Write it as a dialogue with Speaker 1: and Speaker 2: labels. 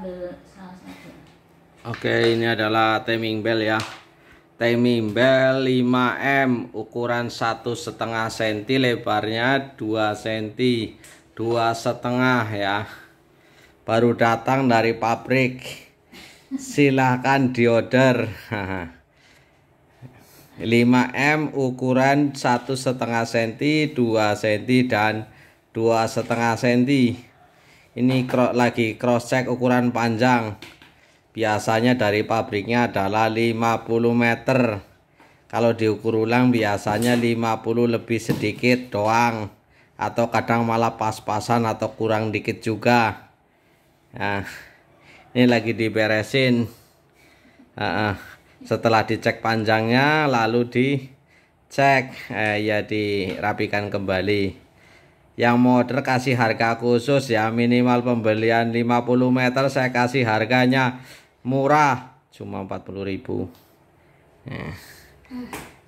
Speaker 1: ambil salah satu oke ini adalah timing bell ya timing bell 5M ukuran satu setengah senti lebarnya 2 senti dua setengah ya baru datang dari pabrik silahkan diorder 5M ukuran satu setengah senti dua senti dan dua setengah senti ini lagi cross check ukuran panjang biasanya dari pabriknya adalah 50 meter kalau diukur ulang biasanya 50 lebih sedikit doang atau kadang malah pas-pasan atau kurang dikit juga nah ini lagi diberesin uh -uh. setelah dicek panjangnya lalu dicek eh, ya dirapikan kembali yang modern kasih harga khusus ya minimal pembelian 50 meter saya kasih harganya murah cuma 40.000. Nah.